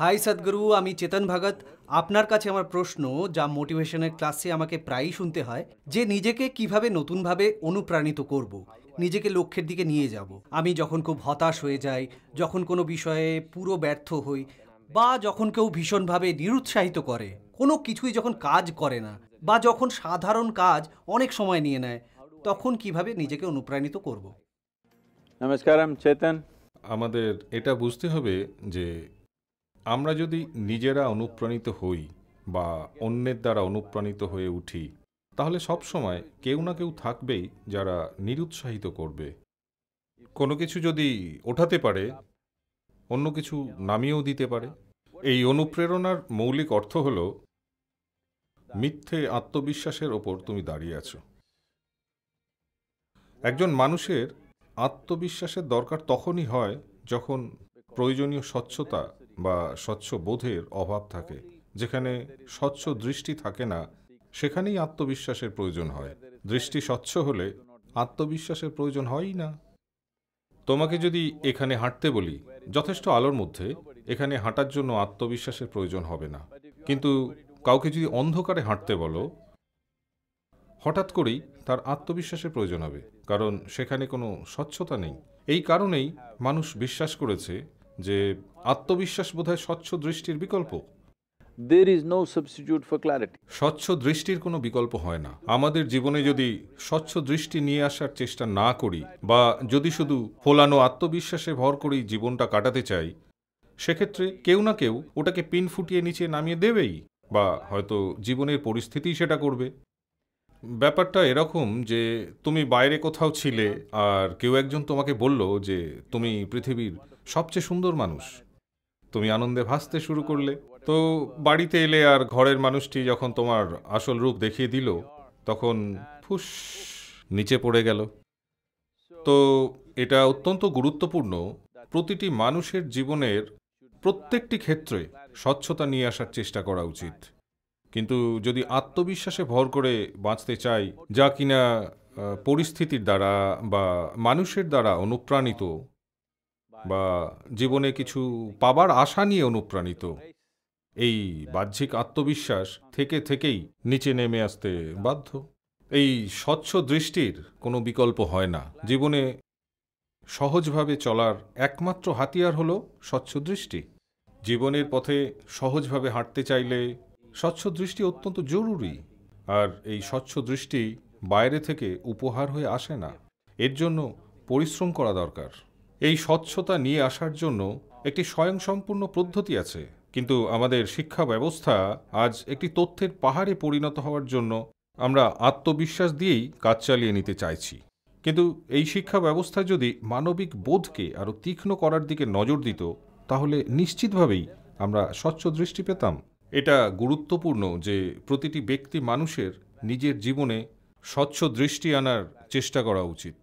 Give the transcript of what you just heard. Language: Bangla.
হাই সদ্গুরু আমি চেতন ভগত আপনার কাছে আমার প্রশ্ন যা মোটিভেশনের ক্লাসে আমাকে প্রায়ই শুনতে হয় যে নিজেকে কিভাবে নতুনভাবে অনুপ্রাণিত করব। নিজেকে লক্ষ্যের দিকে নিয়ে যাব আমি যখন খুব হতাশ হয়ে যাই যখন কোনো বিষয়ে পুরো ব্যর্থ হই বা যখন কেউ ভীষণভাবে নিরুৎসাহিত করে কোনো কিছুই যখন কাজ করে না বা যখন সাধারণ কাজ অনেক সময় নিয়ে নেয় তখন কিভাবে নিজেকে অনুপ্রাণিত করব নমস্কার আমি চেতন আমাদের এটা বুঝতে হবে যে আমরা যদি নিজেরা অনুপ্রাণিত হই বা অন্যের দ্বারা অনুপ্রাণিত হয়ে উঠি তাহলে সবসময় কেউ না কেউ থাকবেই যারা নিরুৎসাহিত করবে কোনো কিছু যদি ওঠাতে পারে অন্য কিছু নামিয়েও দিতে পারে এই অনুপ্রেরণার মৌলিক অর্থ হল মিথ্যে আত্মবিশ্বাসের ওপর তুমি দাঁড়িয়ে আছো একজন মানুষের আত্মবিশ্বাসের দরকার তখনই হয় যখন প্রয়োজনীয় স্বচ্ছতা বা স্বচ্ছ বোধের অভাব থাকে যেখানে স্বচ্ছ দৃষ্টি থাকে না সেখানেই আত্মবিশ্বাসের প্রয়োজন হয় দৃষ্টি স্বচ্ছ হলে আত্মবিশ্বাসের প্রয়োজন হয়ই না তোমাকে যদি এখানে হাঁটতে বলি যথেষ্ট আলোর মধ্যে এখানে হাঁটার জন্য আত্মবিশ্বাসের প্রয়োজন হবে না কিন্তু কাউকে যদি অন্ধকারে হাঁটতে বলো হঠাৎ করেই তার আত্মবিশ্বাসের প্রয়োজন হবে কারণ সেখানে কোনো স্বচ্ছতা নেই এই কারণেই মানুষ বিশ্বাস করেছে যে আত্মবিশ্বাস বোধহয় স্বচ্ছ দৃষ্টির বিকল্প দের is no substitute for clarity স্বচ্ছ দৃষ্টির কোনো বিকল্প হয় না আমাদের জীবনে যদি স্বচ্ছ দৃষ্টি নিয়ে আসার চেষ্টা না করি বা যদি শুধু ফোলানো আত্মবিশ্বাসে ভর করেই জীবনটা কাটাতে চাই সেক্ষেত্রে কেউ না কেউ ওটাকে পিন ফুটিয়ে নিচে নামিয়ে দেবেই বা হয়তো জীবনের পরিস্থিতিই সেটা করবে ব্যাপারটা এরকম যে তুমি বাইরে কোথাও ছিলে আর কেউ একজন তোমাকে বলল যে তুমি পৃথিবীর সবচেয়ে সুন্দর মানুষ তুমি আনন্দে ভাসতে শুরু করলে তো বাড়িতে এলে আর ঘরের মানুষটি যখন তোমার আসল রূপ দেখিয়ে দিল তখন ফুস নিচে পড়ে গেল তো এটা অত্যন্ত গুরুত্বপূর্ণ প্রতিটি মানুষের জীবনের প্রত্যেকটি ক্ষেত্রে স্বচ্ছতা নিয়ে আসার চেষ্টা করা উচিত কিন্তু যদি আত্মবিশ্বাসে ভর করে বাঁচতে চাই যা কিনা পরিস্থিতির দ্বারা বা মানুষের দ্বারা অনুপ্রাণিত বা জীবনে কিছু পাবার আশা নিয়ে অনুপ্রাণিত এই বাহ্যিক আত্মবিশ্বাস থেকে থেকেই নিচে নেমে আসতে বাধ্য এই স্বচ্ছ দৃষ্টির কোনো বিকল্প হয় না জীবনে সহজভাবে চলার একমাত্র হাতিয়ার হলো স্বচ্ছ দৃষ্টি জীবনের পথে সহজভাবে হাঁটতে চাইলে স্বচ্ছ দৃষ্টি অত্যন্ত জরুরি আর এই স্বচ্ছ দৃষ্টি বাইরে থেকে উপহার হয়ে আসে না এর জন্য পরিশ্রম করা দরকার এই স্বচ্ছতা নিয়ে আসার জন্য একটি স্বয়ংসম্পূর্ণ পদ্ধতি আছে কিন্তু আমাদের শিক্ষা ব্যবস্থা আজ একটি তথ্যের পাহাড়ে পরিণত হওয়ার জন্য আমরা আত্মবিশ্বাস দিয়েই কাজ চালিয়ে নিতে চাইছি কিন্তু এই শিক্ষা ব্যবস্থা যদি মানবিক বোধকে আরও তীক্ষ্ণ করার দিকে নজর দিত তাহলে নিশ্চিতভাবেই আমরা স্বচ্ছ দৃষ্টি পেতাম এটা গুরুত্বপূর্ণ যে প্রতিটি ব্যক্তি মানুষের নিজের জীবনে স্বচ্ছ দৃষ্টি আনার চেষ্টা করা উচিত